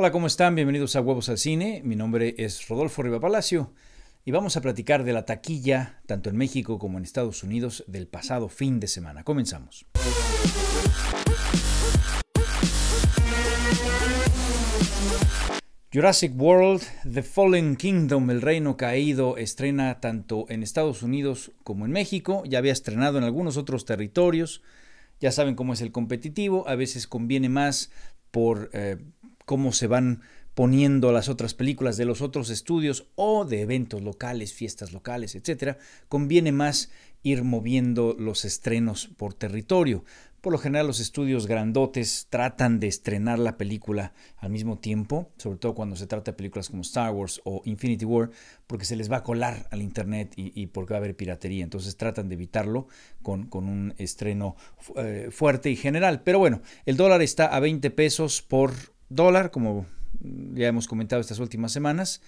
Hola, ¿cómo están? Bienvenidos a Huevos al Cine. Mi nombre es Rodolfo Riva Palacio y vamos a platicar de la taquilla, tanto en México como en Estados Unidos, del pasado fin de semana. Comenzamos. Jurassic World, The Fallen Kingdom, El Reino Caído, estrena tanto en Estados Unidos como en México. Ya había estrenado en algunos otros territorios. Ya saben cómo es el competitivo. A veces conviene más por eh, cómo se van poniendo las otras películas de los otros estudios o de eventos locales, fiestas locales, etcétera, conviene más ir moviendo los estrenos por territorio. Por lo general los estudios grandotes tratan de estrenar la película al mismo tiempo, sobre todo cuando se trata de películas como Star Wars o Infinity War, porque se les va a colar al Internet y, porque va a haber piratería. Entonces tratan de evitarlo con, con un estreno eh, fuerte y general. Pero bueno, el dólar está a 20 pesos por dólar, como ya hemos comentado estas últimas semanas,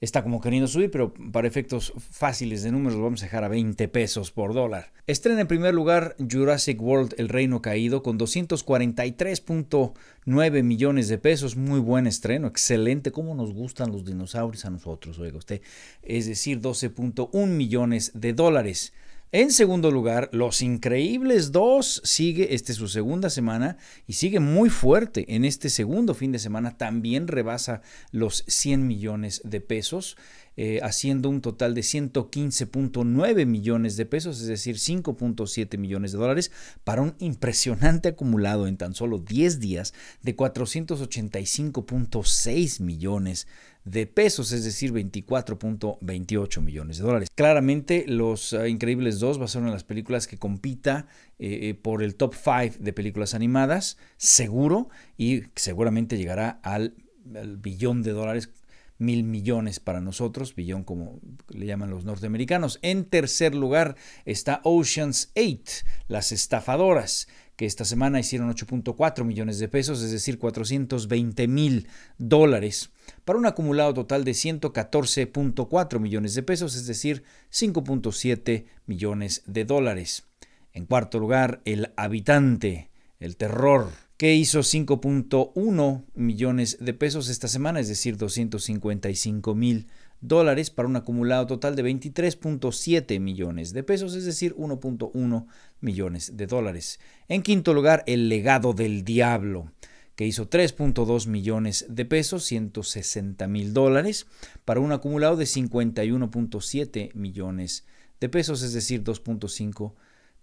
está como queriendo subir, pero para efectos fáciles de números lo vamos a dejar a 20 pesos por dólar. Estrena en primer lugar Jurassic World El Reino Caído con 243.9 millones de pesos. Muy buen estreno, excelente. ¿Cómo nos gustan los dinosaurios a nosotros? Oiga usted, es decir, 12.1 millones de dólares. En segundo lugar, Los Increíbles 2 sigue, este es su segunda semana y sigue muy fuerte. En este segundo fin de semana también rebasa los 100 millones de pesos, eh, haciendo un total de 115.9 millones de pesos, es decir, 5.7 millones de dólares, para un impresionante acumulado en tan solo 10 días de 485.6 millones de pesos, es decir, 24.28 millones de dólares. Claramente, Los ah, Increíbles 2 va a ser una de las películas que compita eh, eh, por el top 5 de películas animadas, seguro, y seguramente llegará al, billón de dólares mil millones para nosotros, billón como le llaman los norteamericanos. En tercer lugar está Oceans 8, las estafadoras, que esta semana hicieron 8.4 millones de pesos, es decir, 420 mil dólares, para un acumulado total de 114.4 millones de pesos, es decir, 5.7 millones de dólares. En cuarto lugar, El Habitante, el terror que hizo 5.1 millones de pesos esta semana, es decir, 255 mil dólares para un acumulado total de 23.7 millones de pesos, es decir, 1.1 millones de dólares. En quinto lugar, el legado del diablo que hizo 3.2 millones de pesos, 160 mil dólares, para un acumulado de 51.7 millones de pesos, es decir, 2.5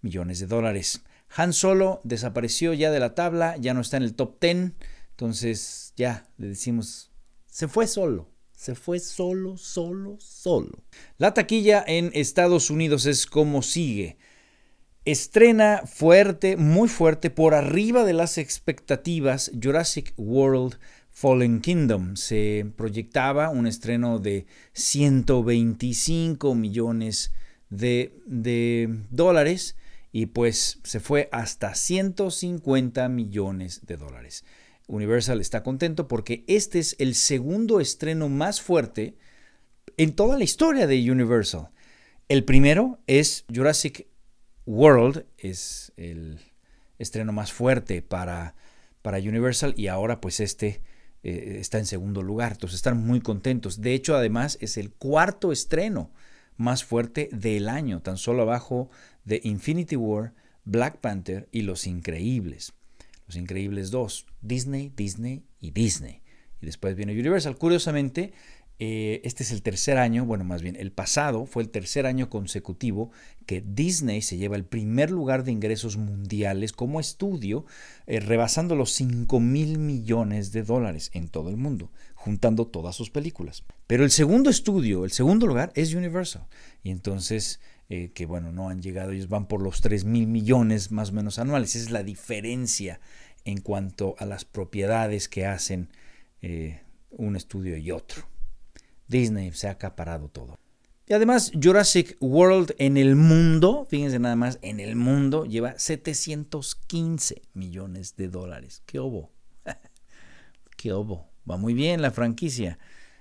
millones de dólares. Han Solo desapareció ya de la tabla, ya no está en el top 10. Entonces ya le decimos, se fue solo. Se fue solo, solo, solo. La taquilla en Estados Unidos es como sigue. Estrena fuerte, muy fuerte, por arriba de las expectativas Jurassic World Fallen Kingdom. Se proyectaba un estreno de 125 millones de, de dólares y pues se fue hasta 150 millones de dólares. Universal está contento porque este es el segundo estreno más fuerte en toda la historia de Universal. El primero es Jurassic World, es el estreno más fuerte para, Universal y ahora pues este eh, está en segundo lugar. Entonces están muy contentos. De hecho además es el cuarto estreno más fuerte del año, tan solo abajo de Infinity War, Black Panther y Los Increíbles. Los Increíbles 2, Disney, Disney y Disney. Y después viene Universal. Curiosamente, eh, este es el tercer año, bueno, más bien el pasado fue el tercer año consecutivo que Disney se lleva el primer lugar de ingresos mundiales como estudio, eh, rebasando los 5 mil millones de dólares en todo el mundo, juntando todas sus películas. Pero el segundo estudio, el segundo lugar es Universal. Y entonces eh, que bueno, no han llegado, ellos van por los 3 mil millones más o menos anuales. Esa es la diferencia en cuanto a las propiedades que hacen un estudio y otro. Disney se ha acaparado todo. Y además Jurassic World en el mundo, fíjense nada más, en el mundo lleva 715 millones de dólares. ¿Qué obo? ¿Qué obo? Va muy bien la franquicia.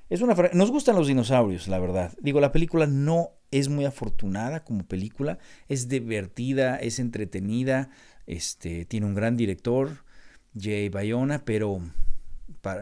Es una Nos gustan los dinosaurios, la verdad. Digo, la película no es muy afortunada como película. Es divertida, es entretenida. Este, tiene un gran director, Jay Bayona, pero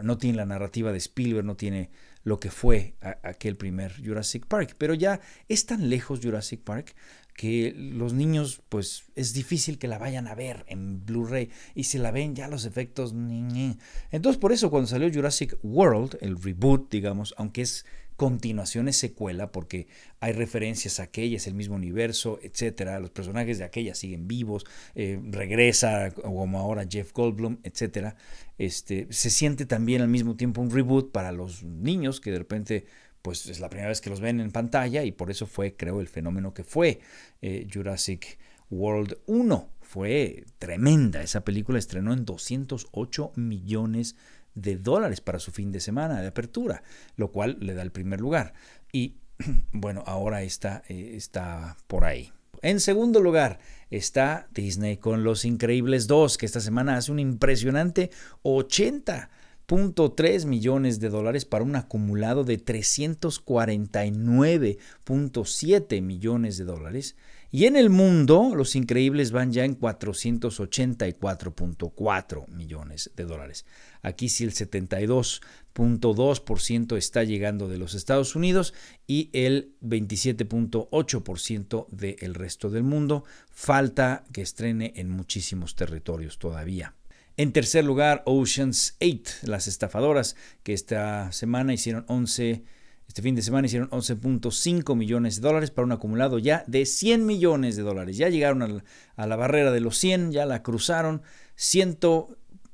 no tiene la narrativa de Spielberg, no tiene lo que fue aquel primer Jurassic Park. Pero ya es tan lejos Jurassic Park que los niños, pues es difícil que la vayan a ver en Blu-ray. Y si la ven, ya los efectos. Entonces, por eso, cuando salió Jurassic World, el reboot, digamos, aunque es continuaciones secuela, porque hay referencias a aquellas, el mismo universo, etcétera. Los personajes de aquellas siguen vivos, eh, regresa como ahora Jeff Goldblum, etcétera. Este, se siente también al mismo tiempo un reboot para los niños que de repente pues es la primera vez que los ven en pantalla y por eso fue, creo, el fenómeno que fue eh, Jurassic World 1. Fue tremenda esa película, estrenó en 208 millones de de dólares para su fin de semana de apertura, lo cual le da el primer lugar. Y bueno, ahora está, eh, está por ahí. En segundo lugar está Disney con Los Increíbles 2, que esta semana hace un impresionante 80.3 millones de dólares para un acumulado de 349.7 millones de dólares y en el mundo, los increíbles van ya en 484.4 millones de dólares. Aquí sí el 72.2% está llegando de los Estados Unidos y el 27.8% del resto del mundo. Falta que estrene en muchísimos territorios todavía. En tercer lugar, Oceans 8, las estafadoras, que esta semana hicieron 11 este fin de semana hicieron 11.5 millones de dólares para un acumulado ya de 100 millones de dólares. Ya llegaron a la, barrera de los 100, ya la cruzaron. 100, 100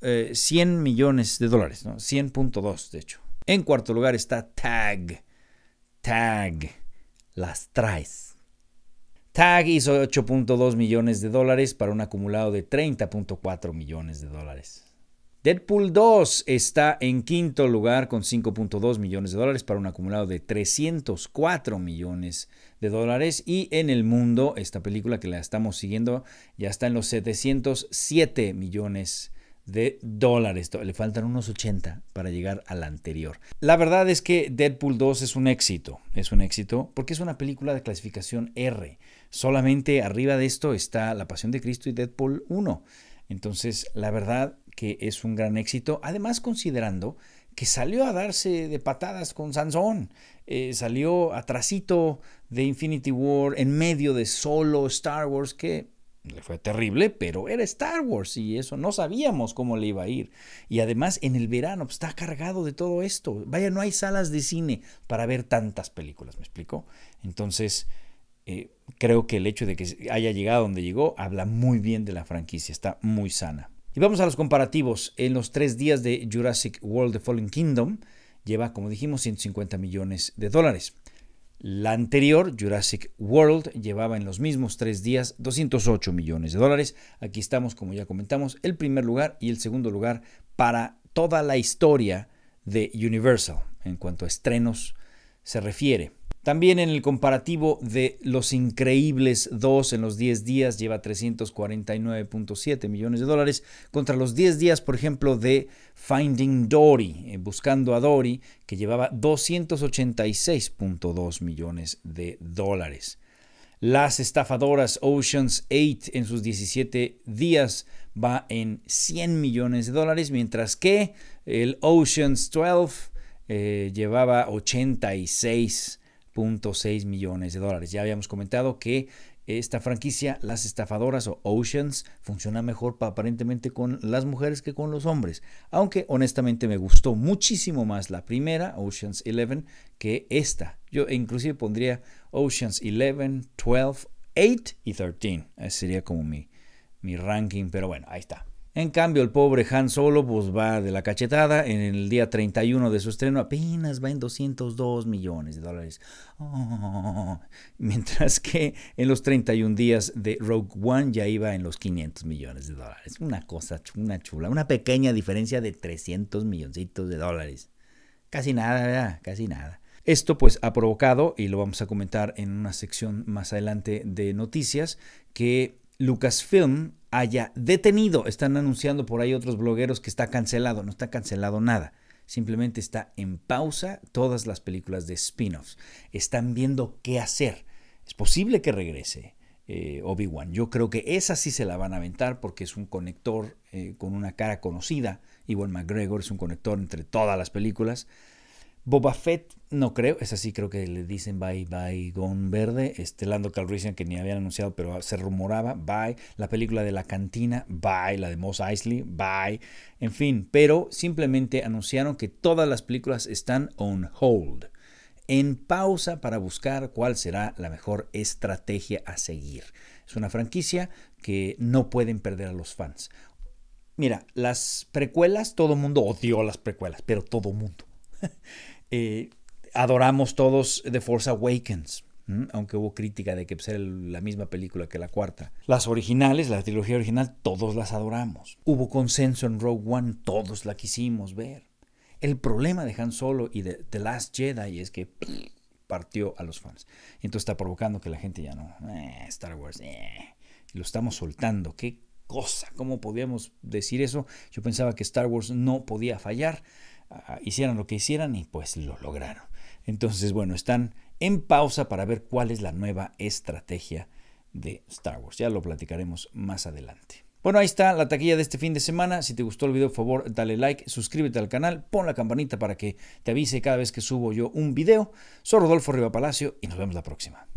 eh, millones de dólares, 100.2 de hecho. En cuarto lugar está Tag. Tag. Las traes. Tag hizo 8.2 millones de dólares para un acumulado de 30.4 millones de dólares. Deadpool 2 está en quinto lugar con 5.2 millones de dólares para un acumulado de 304 millones de dólares. Y en el mundo, esta película que la estamos siguiendo ya está en los 707 millones de dólares. Le faltan unos 80 para llegar a la anterior. La verdad es que Deadpool 2 es un éxito. Es un éxito porque es una película de clasificación R. Solamente arriba de esto está La Pasión de Cristo y Deadpool 1. Entonces, la verdad que es un gran éxito, además considerando que salió a darse de patadas con Sansón, eh, salió salió tracito de Infinity War en medio de solo Star Wars, que le fue terrible, pero era Star Wars y eso no sabíamos cómo le iba a ir. Y además en el verano pues, está cargado de todo esto. Vaya, no hay salas de cine para ver tantas películas, ¿me explico? Entonces, eh, creo que el hecho de que haya llegado donde llegó habla muy bien de la franquicia, está muy sana. Y vamos a los comparativos. En los tres días de Jurassic World The Fallen Kingdom lleva, como dijimos, 150 millones de dólares. La anterior, Jurassic World, llevaba en los mismos tres días 208 millones de dólares. Aquí estamos, como ya comentamos, el primer lugar y el segundo lugar para toda la historia de Universal en cuanto a estrenos se refiere. También en el comparativo de Los Increíbles 2 en los 10 días lleva 349.7 millones de dólares contra los 10 días, por ejemplo, de Finding Dory, eh, buscando a Dory, que llevaba 286.2 millones de dólares. Las estafadoras Oceans 8 en sus 17 días va en 100 millones de dólares, mientras que el Oceans 12 eh, llevaba 86 6 millones de dólares. Ya habíamos comentado que esta franquicia, Las Estafadoras o Oceans, funciona mejor aparentemente con las mujeres que con los hombres. Aunque honestamente me gustó muchísimo más la primera, Oceans 11, que esta. Yo inclusive pondría Oceans 11, 12, 8 y 13. Ese sería como mi, mi ranking, pero bueno, ahí está. En cambio, el pobre Han Solo pues, va de la cachetada. En el día 31 de su estreno apenas va en 202 millones de dólares. Oh, mientras que en los 31 días de Rogue One ya iba en los 500 millones de dólares. Una cosa, una chula. Una pequeña diferencia de 300 milloncitos de dólares. Casi nada, Casi nada. Esto pues ha provocado, y lo vamos a comentar en una sección más adelante de noticias, que Lucasfilm haya detenido. Están anunciando por ahí otros blogueros que está cancelado. No está cancelado nada. Simplemente está en pausa todas las películas de spin-offs. Están viendo qué hacer. Es posible que regrese eh, Obi-Wan. Yo creo que esa sí se la van a aventar porque es un conector eh, con una cara conocida. Igual McGregor es un conector entre todas las películas. Boba Fett, no creo, es así, creo que le dicen bye, bye, Gon Verde. estelando Lando Calrissian, que ni habían anunciado, pero se rumoraba, bye. La película de La Cantina, bye. La de Moss Eisley, bye. En fin, pero simplemente anunciaron que todas las películas están on hold, en pausa para buscar cuál será la mejor estrategia a seguir. Es una franquicia que no pueden perder a los fans. Mira, las precuelas, todo mundo odió las precuelas, pero todo mundo Eh, adoramos todos The Force Awakens, aunque hubo crítica de que sea pues, la misma película que la cuarta. Las originales, la trilogía original, todos las adoramos. Hubo consenso en Rogue One, todos la quisimos ver. El problema de Han Solo y de The Last Jedi es que partió a los fans. Y entonces está provocando que la gente ya no. Eh, Star Wars, eh". lo estamos soltando. ¿Qué cosa? ¿Cómo podíamos decir eso? Yo pensaba que Star Wars no podía fallar. Ah, hicieran lo que hicieran y pues lo lograron. Entonces, bueno, están en pausa para ver cuál es la nueva estrategia de Star Wars. Ya lo platicaremos más adelante. Bueno, ahí está la taquilla de este fin de semana. Si te gustó el video, por favor, dale like, suscríbete al canal, pon la campanita para que te avise cada vez que subo yo un video. Soy Rodolfo Riva Palacio y nos vemos la próxima.